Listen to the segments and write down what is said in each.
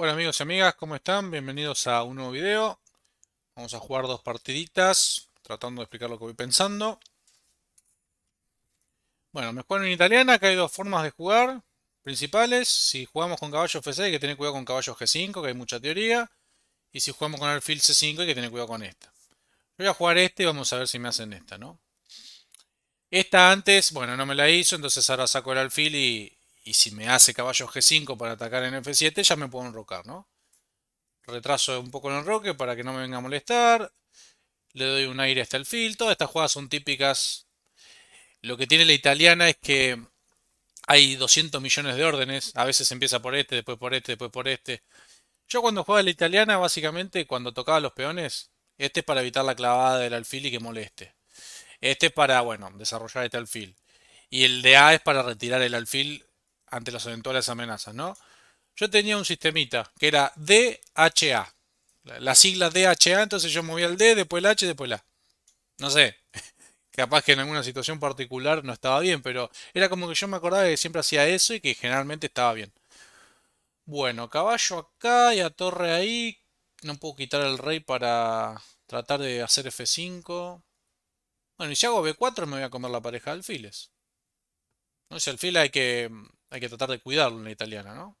Hola amigos y amigas, ¿cómo están? Bienvenidos a un nuevo video. Vamos a jugar dos partiditas, tratando de explicar lo que voy pensando. Bueno, me juego en italiana, Que hay dos formas de jugar principales. Si jugamos con caballo F6 hay que tener cuidado con caballo G5, que hay mucha teoría. Y si jugamos con alfil C5 hay que tener cuidado con esta. voy a jugar este y vamos a ver si me hacen esta, ¿no? Esta antes, bueno, no me la hizo, entonces ahora saco el alfil y, y si me hace caballo G5 para atacar en F7, ya me puedo enrocar, ¿no? Retraso un poco el enroque para que no me venga a molestar. Le doy un aire hasta el alfil. Todas estas jugadas son típicas. Lo que tiene la italiana es que hay 200 millones de órdenes. A veces empieza por este, después por este, después por este. Yo cuando jugaba la italiana, básicamente, cuando tocaba los peones, este es para evitar la clavada del alfil y que moleste. Este es para, bueno, desarrollar este alfil. Y el de A es para retirar el alfil ante las eventuales amenazas, ¿no? Yo tenía un sistemita que era DHA. La sigla DHA, entonces yo movía el D, después el H, después el A. No sé, capaz que en alguna situación particular no estaba bien, pero era como que yo me acordaba que siempre hacía eso y que generalmente estaba bien. Bueno, caballo acá y a torre ahí. No puedo quitar el rey para tratar de hacer F5. Bueno, y si hago B4 me voy a comer la pareja de alfiles. No sé, alfil hay que hay que tratar de cuidarlo en la italiana, ¿no?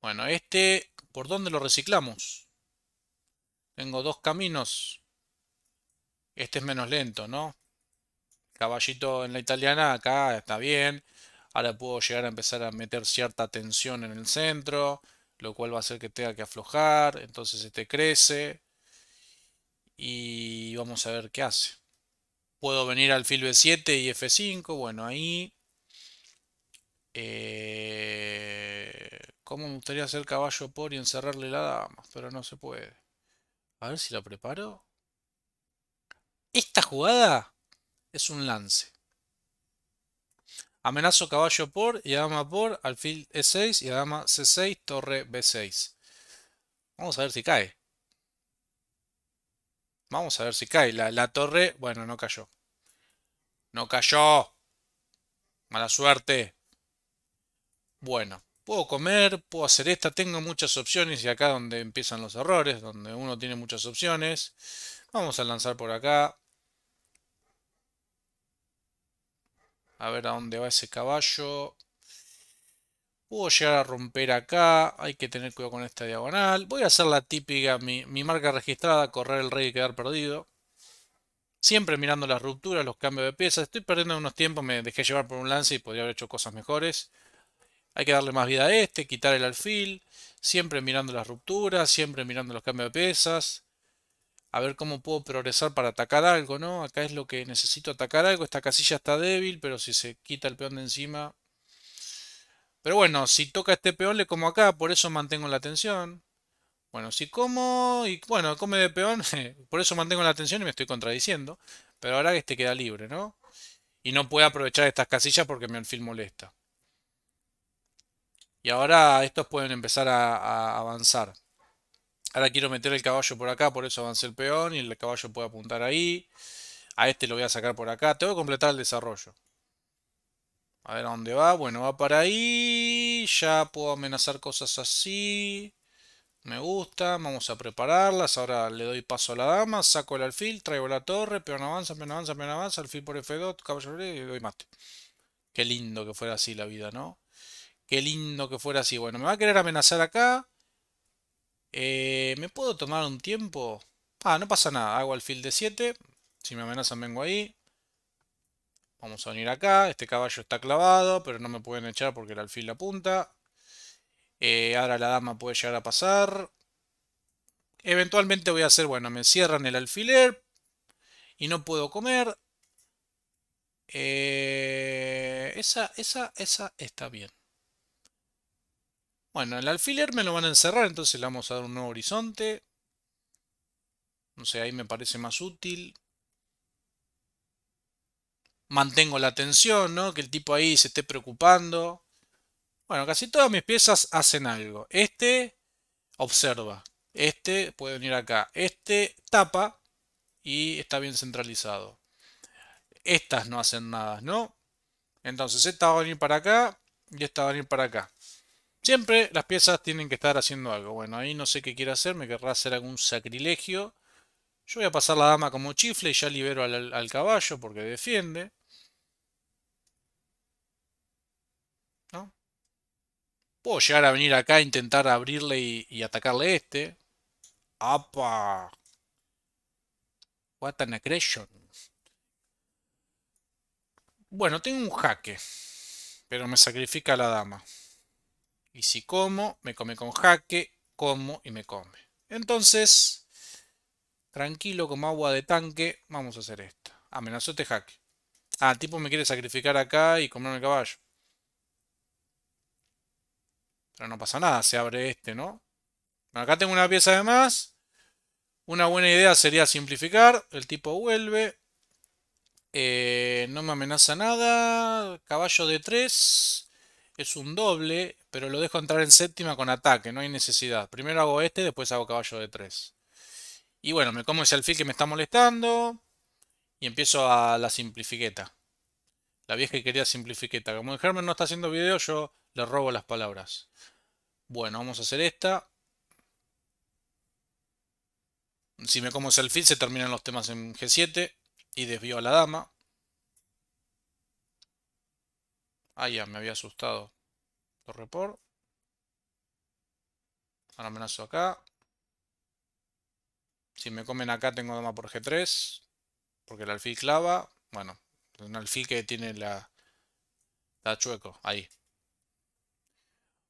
Bueno, este, ¿por dónde lo reciclamos? Tengo dos caminos. Este es menos lento, ¿no? Caballito en la italiana, acá está bien. Ahora puedo llegar a empezar a meter cierta tensión en el centro, lo cual va a hacer que tenga que aflojar. Entonces este crece. Y vamos a ver qué hace. Puedo venir al fil b 7 y F5. Bueno, ahí eh, ¿Cómo me gustaría hacer caballo por y encerrarle la dama? Pero no se puede. A ver si la preparo. Esta jugada es un lance. Amenazo caballo por y dama por, alfil E6 y dama C6, torre B6. Vamos a ver si cae. Vamos a ver si cae. la torre, bueno, no cayó. No cayó. Mala suerte bueno, puedo comer, puedo hacer esta, tengo muchas opciones y acá donde empiezan los errores, donde uno tiene muchas opciones. Vamos a lanzar por acá. A ver a dónde va ese caballo. Puedo llegar a romper acá. Hay que tener cuidado con esta diagonal. Voy a hacer la típica, mi, mi marca registrada, correr el rey y quedar perdido. Siempre mirando las rupturas, los cambios de piezas. Estoy perdiendo unos tiempos, me dejé llevar por un lance y podría haber hecho cosas mejores. Hay que darle más vida a este, quitar el alfil, siempre mirando las rupturas, siempre mirando los cambios de pesas. A ver cómo puedo progresar para atacar algo, ¿no? Acá es lo que necesito atacar algo. Esta casilla está débil, pero si se quita el peón de encima... Pero bueno, si toca este peón le como acá, por eso mantengo la tensión. Bueno, si como y bueno, come de peón, por eso mantengo la tensión y me estoy contradiciendo. Pero ahora este queda libre, ¿no? Y no puedo aprovechar estas casillas porque mi alfil molesta. Y ahora estos pueden empezar a, avanzar. Ahora quiero meter el caballo por acá, por eso avance el peón y el caballo puede apuntar ahí. A este lo voy a sacar por acá. Tengo que completar el desarrollo. A ver a dónde va. Bueno, va para ahí. Ya puedo amenazar cosas así. Me gusta. Vamos a prepararlas. Ahora le doy paso a la dama. Saco el alfil. Traigo la torre. Peón avanza, peón avanza, peón avanza. Alfil por F2. Caballo e y doy mate. Qué lindo que fuera así la vida, ¿no? Qué lindo que fuera así. Bueno, me va a querer amenazar acá. Eh, ¿Me puedo tomar un tiempo? Ah, no pasa nada. Hago alfil de 7. Si me amenazan vengo ahí. Vamos a venir acá. Este caballo está clavado, pero no me pueden echar porque el alfil la punta. Eh, ahora la dama puede llegar a pasar. Eventualmente voy a hacer, bueno, me cierran el alfiler y no puedo comer. Eh, esa, esa, esa está bien. Bueno, el alfiler me lo van a encerrar, entonces le vamos a dar un nuevo horizonte. No sé, ahí me parece más útil. Mantengo la atención, ¿no? Que el tipo ahí se esté preocupando. Bueno, casi todas mis piezas hacen algo. Este observa. Este puede venir acá. Este tapa y está bien centralizado. Estas no hacen nada, ¿no? Entonces esta va a venir para acá y esta va a venir para acá. Siempre las piezas tienen que estar haciendo algo. Bueno, ahí no sé qué quiere hacer, me querrá hacer algún sacrilegio. Yo voy a pasar la dama como chifle y ya libero al, caballo porque defiende. ¿No? Puedo llegar a venir acá a intentar abrirle y, atacarle este. ¡Apa! What an aggression. Bueno, tengo un jaque. Pero me sacrifica la dama. Y si como, me come con jaque, como y me come. Entonces, tranquilo como agua de tanque, vamos a hacer esto. Amenazote ah, este jaque. Ah, el tipo me quiere sacrificar acá y comerme el caballo. Pero no pasa nada, se abre este, ¿no? acá tengo una pieza de más. Una buena idea sería simplificar. El tipo vuelve. Eh, no me amenaza nada. Caballo de 3 es un doble, pero lo dejo entrar en séptima con ataque, no hay necesidad. Primero hago este, después hago caballo de 3. Y bueno, me como ese alfil que me está molestando y empiezo a la simplifiqueta. La vieja que quería simplifiqueta. Como el Germen no está haciendo video, yo le robo las palabras. Bueno, vamos a hacer esta. Si me como ese alfil se terminan los temas en G7 y desvío a la dama. Ah, ya, me había asustado. Torre por. Ahora amenazo acá. Si me comen acá tengo dama por G3. Porque el alfil clava. Bueno, un alfil que tiene la... La chueco, ahí.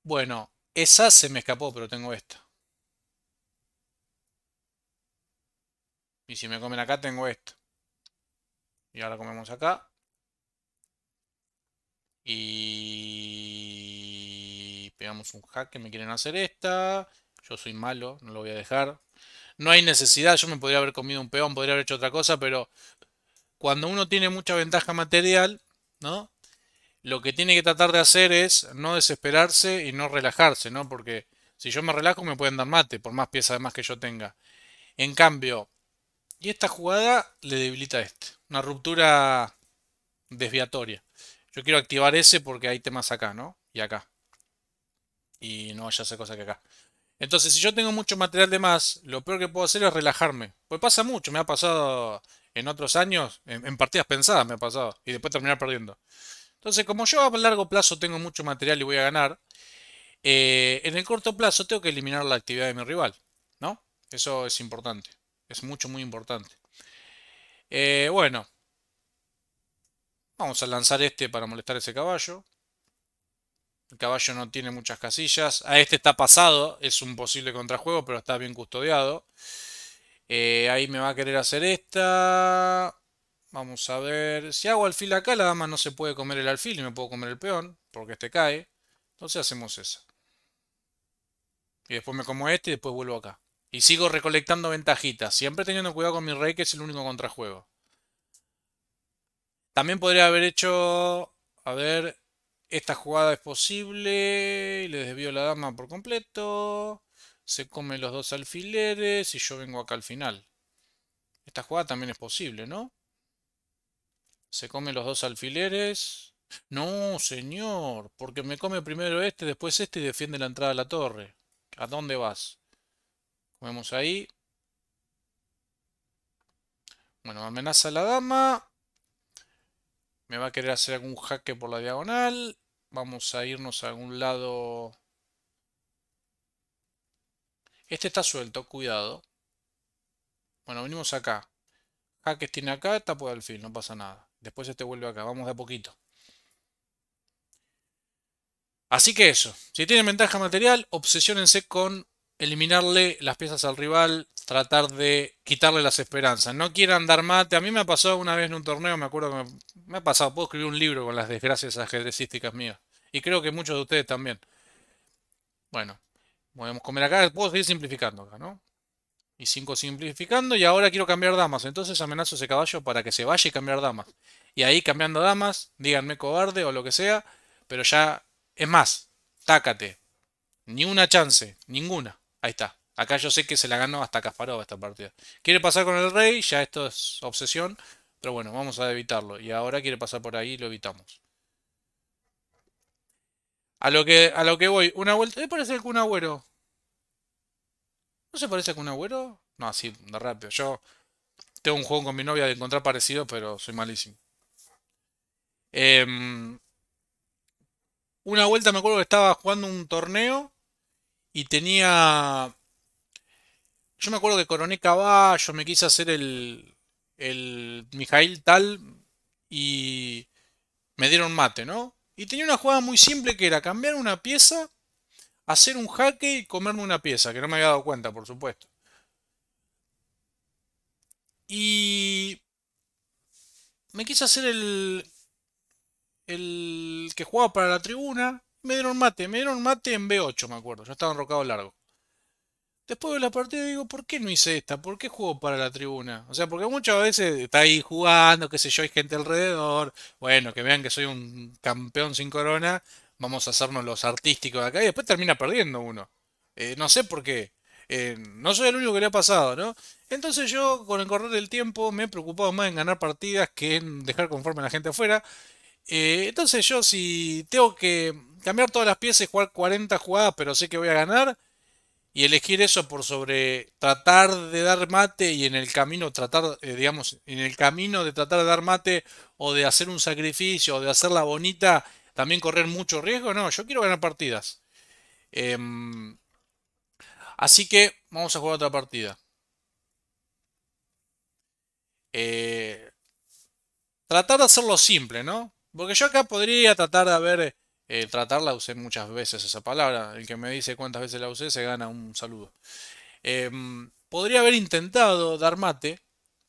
Bueno, esa se me escapó, pero tengo esta. Y si me comen acá, tengo esta Y ahora comemos acá. Y pegamos un hack que me quieren hacer esta. Yo soy malo, no lo voy a dejar. No hay necesidad, yo me podría haber comido un peón, podría haber hecho otra cosa, pero cuando uno tiene mucha ventaja material, ¿no? Lo que tiene que tratar de hacer es no desesperarse y no relajarse, ¿no? Porque si yo me relajo me pueden dar mate, por más piezas más que yo tenga. En cambio, y esta jugada le debilita a este. Una ruptura desviatoria. Yo quiero activar ese porque hay temas acá, ¿no? Y acá. Y no a hacer cosas que acá. Entonces, si yo tengo mucho material de más, lo peor que puedo hacer es relajarme. Pues pasa mucho, me ha pasado en otros años, en, partidas pensadas me ha pasado, y después terminar perdiendo. Entonces, como yo a largo plazo tengo mucho material y voy a ganar, eh, en el corto plazo tengo que eliminar la actividad de mi rival, ¿no? Eso es importante, es mucho, muy importante. Eh, bueno, Vamos a lanzar este para molestar ese caballo. El caballo no tiene muchas casillas. A este está pasado, es un posible contrajuego, pero está bien custodiado. Eh, ahí me va a querer hacer esta. Vamos a ver. Si hago alfil acá, la dama no se puede comer el alfil y me puedo comer el peón, porque este cae. Entonces hacemos esa. Y después me como este y después vuelvo acá. Y sigo recolectando ventajitas, siempre teniendo cuidado con mi rey, que es el único contrajuego. También podría haber hecho, a ver, esta jugada es posible, Y le desvío la dama por completo, se come los dos alfileres y yo vengo acá al final. Esta jugada también es posible, ¿no? Se come los dos alfileres. No, señor, porque me come primero este, después este y defiende la entrada a la torre. ¿A dónde vas? Comemos ahí. Bueno, amenaza la dama. Me va a querer hacer algún jaque por la diagonal. Vamos a irnos a algún lado. Este está suelto, cuidado. Bueno, venimos acá. Jaques tiene acá, por el fin, no pasa nada. Después este vuelve acá, vamos de a poquito. Así que eso, si tiene ventaja material, obsesiónense con eliminarle las piezas al rival, tratar de quitarle las esperanzas. No quieran dar mate. A mí me ha pasado una vez en un torneo, me acuerdo que me me ha pasado, puedo escribir un libro con las desgracias ajedrecísticas mías. Y creo que muchos de ustedes también. Bueno, podemos comer acá, puedo seguir simplificando acá, ¿no? Y 5 simplificando, y ahora quiero cambiar damas. Entonces amenazo ese caballo para que se vaya y cambiar damas. Y ahí cambiando damas, díganme cobarde o lo que sea, pero ya es más, tácate. Ni una chance, ninguna. Ahí está. Acá yo sé que se la ganó hasta Kasparov esta partida. Quiere pasar con el rey, ya esto es obsesión. Pero bueno, vamos a evitarlo. Y ahora quiere pasar por ahí y lo evitamos. A lo que, a lo que voy. Una vuelta. y Parece el Kun Agüero. ¿No se parece a un Agüero? No, así, de rápido. Yo tengo un juego con mi novia de encontrar parecido, pero soy malísimo. Em, una vuelta me acuerdo que estaba jugando un torneo y tenía... Yo me acuerdo que coroné caballo, me quise hacer el, el Mijail tal y me dieron mate, ¿no? Y tenía una jugada muy simple que era cambiar una pieza, hacer un jaque y comerme una pieza, que no me había dado cuenta, por supuesto. Y me quise hacer el, el que jugaba para la tribuna, me dieron mate, me dieron mate en B8, me acuerdo, yo estaba enrocado largo. Después de la partida digo, ¿por qué no hice esta? ¿Por qué juego para la tribuna? O sea, porque muchas veces está ahí jugando, qué sé yo, hay gente alrededor. Bueno, que vean que soy un campeón sin corona, vamos a hacernos los artísticos de acá. Y después termina perdiendo uno. Eh, no sé por qué. Eh, no soy el único que le ha pasado, ¿no? Entonces yo, con el correr del tiempo, me he preocupado más en ganar partidas que en dejar conforme a la gente afuera. Eh, entonces yo, si tengo que cambiar todas las piezas y jugar 40 jugadas, pero sé que voy a ganar y elegir eso por sobre tratar de dar mate y en el camino tratar, eh, digamos, en el camino de tratar de dar mate o de hacer un sacrificio o de hacerla bonita, también correr mucho riesgo. No, yo quiero ganar partidas. Em, así que vamos a jugar otra partida. Eh, tratar de hacerlo simple, ¿no? Porque yo acá podría tratar de haber tratarla eh, tratar usé muchas veces esa palabra. El que me dice cuántas veces la usé se gana un saludo. Em, podría haber intentado dar mate.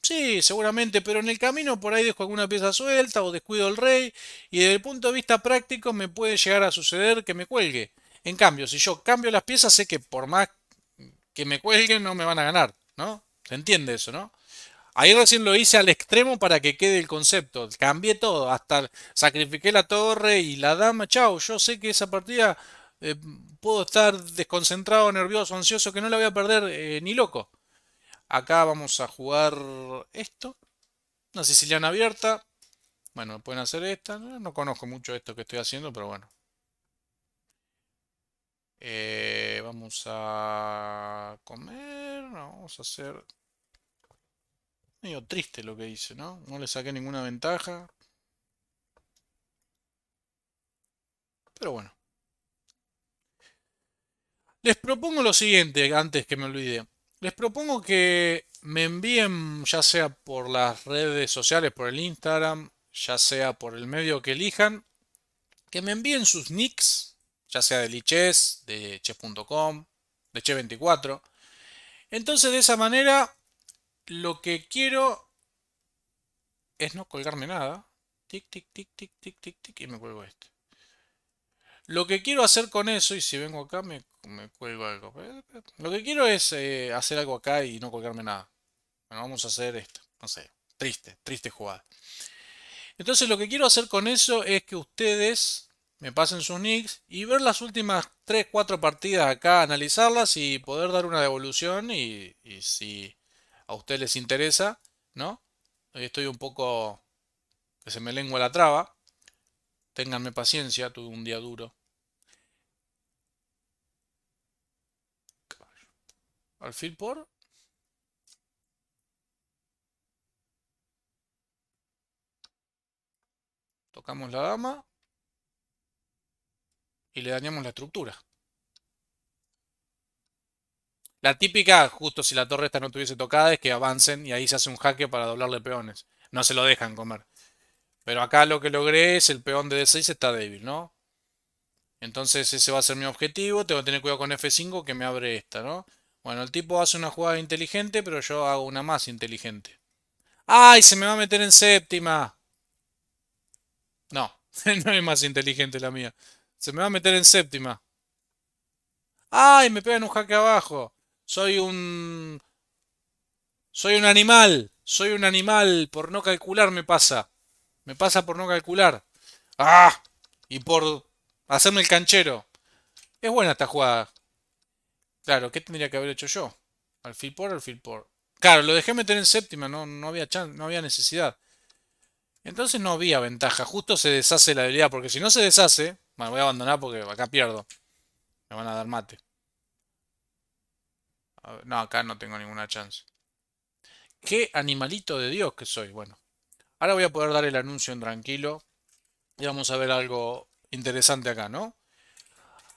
Sí, seguramente, pero en el camino por ahí dejo alguna pieza suelta o descuido el rey y desde el punto de vista práctico me puede llegar a suceder que me cuelgue. En cambio, si yo cambio las piezas sé que por más que me cuelguen no me van a ganar, ¿no? ¿Se entiende eso, no? Ahí recién lo hice al extremo para que quede el concepto. Cambié todo, hasta sacrifiqué la torre y la dama. Chao, yo sé que esa partida eh, puedo estar desconcentrado, nervioso, ansioso, que no la voy a perder eh, ni loco. Acá vamos a jugar esto. Una siciliana abierta. Bueno, pueden hacer esta. No, conozco mucho esto que estoy haciendo, pero bueno. Eh, vamos a comer. Vamos a hacer Medio triste lo que hice, ¿no? No le saqué ninguna ventaja. Pero bueno. Les propongo lo siguiente, antes que me olvide. Les propongo que me envíen, ya sea por las redes sociales, por el Instagram, ya sea por el medio que elijan, que me envíen sus nicks, ya sea de Liches, de che.com de Che24. Entonces de esa manera lo que quiero es no colgarme nada. Tic, tic, tic, tic, tic, tic, tic. Y me cuelgo este. Lo que quiero hacer con eso, y si vengo acá me, me cuelgo algo. Lo que quiero es eh, hacer algo acá y no colgarme nada. Bueno, vamos a hacer esto. No sé. Triste, triste jugada. Entonces lo que quiero hacer con eso es que ustedes me pasen sus nicks y ver las últimas 3, 4 partidas acá, analizarlas y poder dar una devolución y si a ustedes les interesa, ¿no? Hoy estoy un poco que se me lengua la traba. Ténganme paciencia, tuve un día duro. fin por tocamos la dama y le dañamos la estructura. La típica, justo si la torre esta no tuviese tocada, es que avancen y ahí se hace un jaque para doblarle peones. No se lo dejan comer. Pero acá lo que logré es el peón de D6 está débil, ¿no? Entonces ese va a ser mi objetivo. Tengo que tener cuidado con F5 que me abre esta, ¿no? Bueno, el tipo hace una jugada inteligente, pero yo hago una más inteligente. ¡Ay! Se me va a meter en séptima. No, no es más inteligente la mía. Se me va a meter en séptima. ¡Ay! Me pegan un jaque abajo soy un... Soy un animal, soy un animal, por no calcular me pasa. Me pasa por no calcular. ¡Ah! Y por hacerme el canchero. Es buena esta jugada. Claro, ¿qué tendría que haber hecho yo? Alfil por, alfil por. Claro, lo dejé meter en séptima, no, no, había, no había necesidad. Entonces no había ventaja. Justo se deshace la habilidad, porque si no se deshace, bueno, voy a abandonar porque acá pierdo. Me van a dar mate no, acá no tengo ninguna chance. Qué animalito de Dios que soy. Bueno, ahora voy a poder dar el anuncio en tranquilo. Y vamos a ver algo interesante acá, ¿no?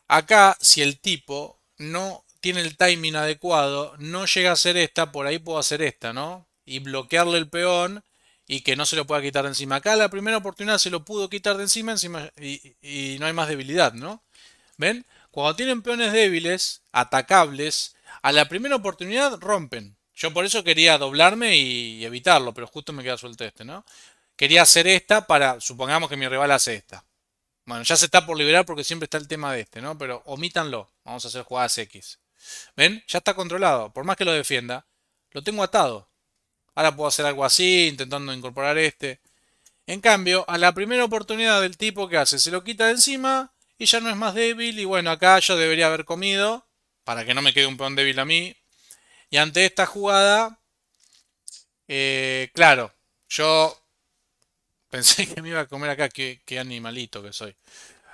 Acá, si el tipo no tiene el timing adecuado, no llega a hacer esta, por ahí puedo hacer esta, ¿no? Y bloquearle el peón y que no se lo pueda quitar de encima. Acá la primera oportunidad se lo pudo quitar de encima, encima y, y no hay más debilidad, ¿no? ¿Ven? Cuando tienen peones débiles, atacables, a la primera oportunidad rompen. Yo por eso quería doblarme y evitarlo, pero justo me queda suelto este, ¿no? Quería hacer esta para, supongamos que mi rival hace esta. Bueno, ya se está por liberar porque siempre está el tema de este, ¿no? Pero omítanlo. Vamos a hacer jugadas X. ¿Ven? Ya está controlado. Por más que lo defienda, lo tengo atado. Ahora puedo hacer algo así, intentando incorporar este. En cambio, a la primera oportunidad del tipo que hace, se lo quita de encima y ya no es más débil. Y bueno, acá yo debería haber comido para que no me quede un peón débil a mí. Y ante esta jugada, eh, claro, yo pensé que me iba a comer acá, qué, animalito que soy.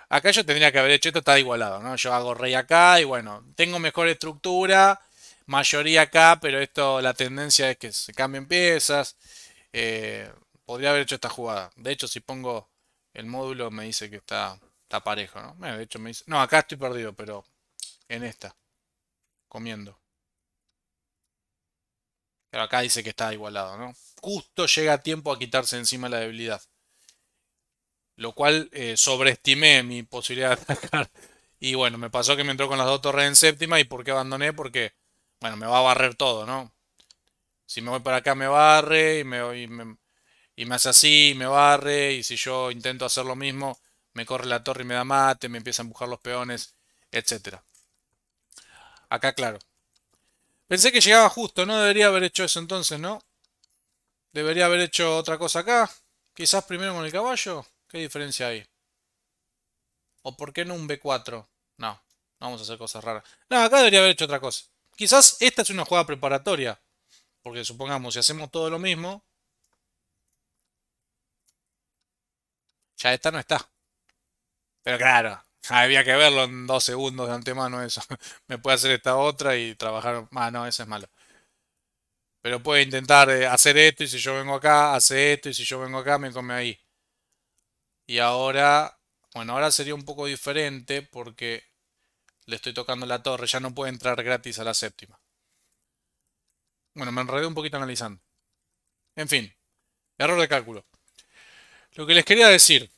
Acá yo tendría que haber hecho esto, está igualado, ¿no? Yo hago rey acá y bueno, tengo mejor estructura, mayoría acá, pero esto, la tendencia es que se cambien piezas. Eh, podría haber hecho esta jugada. De hecho, si pongo el módulo me dice que está, está parejo, ¿no? De hecho me dice, no, acá estoy perdido, pero en esta comiendo. Pero acá dice que está igualado, ¿no? Justo llega a tiempo a quitarse encima la debilidad. Lo cual eh, sobreestimé mi posibilidad de atacar. Y bueno, me pasó que me entró con las dos torres en séptima. ¿Y por qué abandoné? Porque, bueno, me va a barrer todo, ¿no? Si me voy para acá me barre y me, y hace así y me barre. Y si yo intento hacer lo mismo, me corre la torre y me da mate, me empieza a empujar los peones, etcétera. Acá claro. Pensé que llegaba justo, no debería haber hecho eso entonces, ¿no? Debería haber hecho otra cosa acá. Quizás primero con el caballo. ¿Qué diferencia hay? ¿O por qué no un B4? No, no vamos a hacer cosas raras. No, acá debería haber hecho otra cosa. Quizás esta es una jugada preparatoria. Porque supongamos, si hacemos todo lo mismo... Ya esta no está. Pero claro, Ah, había que verlo en dos segundos de antemano eso. Me puede hacer esta otra y trabajar. Ah, no, eso es malo Pero puede intentar eh, hacer esto y si yo vengo acá, hace esto y si yo vengo acá, me come ahí. Y ahora, bueno, ahora sería un poco diferente porque le estoy tocando la torre. Ya no puede entrar gratis a la séptima. Bueno, me enredé un poquito analizando. En fin, error de cálculo. Lo que les quería decir,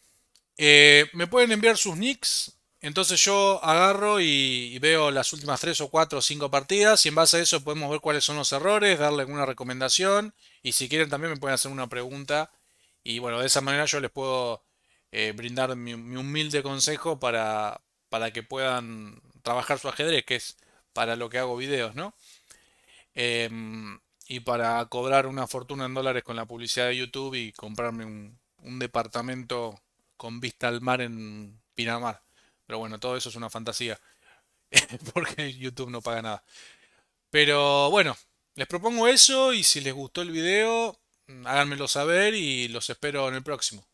eh, me pueden enviar sus nicks entonces yo agarro y, veo las últimas tres o cuatro o cinco partidas y en base a eso podemos ver cuáles son los errores, darle alguna recomendación y si quieren también me pueden hacer una pregunta y bueno, de esa manera yo les puedo eh, brindar mi, humilde consejo para, que puedan trabajar su ajedrez, que es para lo que hago videos, ¿no? Em, y para cobrar una fortuna en dólares con la publicidad de YouTube y comprarme un, un departamento con vista al mar en Pinamar. Pero bueno, todo eso es una fantasía. Porque YouTube no paga nada. Pero bueno, les propongo eso y si les gustó el video, háganmelo saber y los espero en el próximo.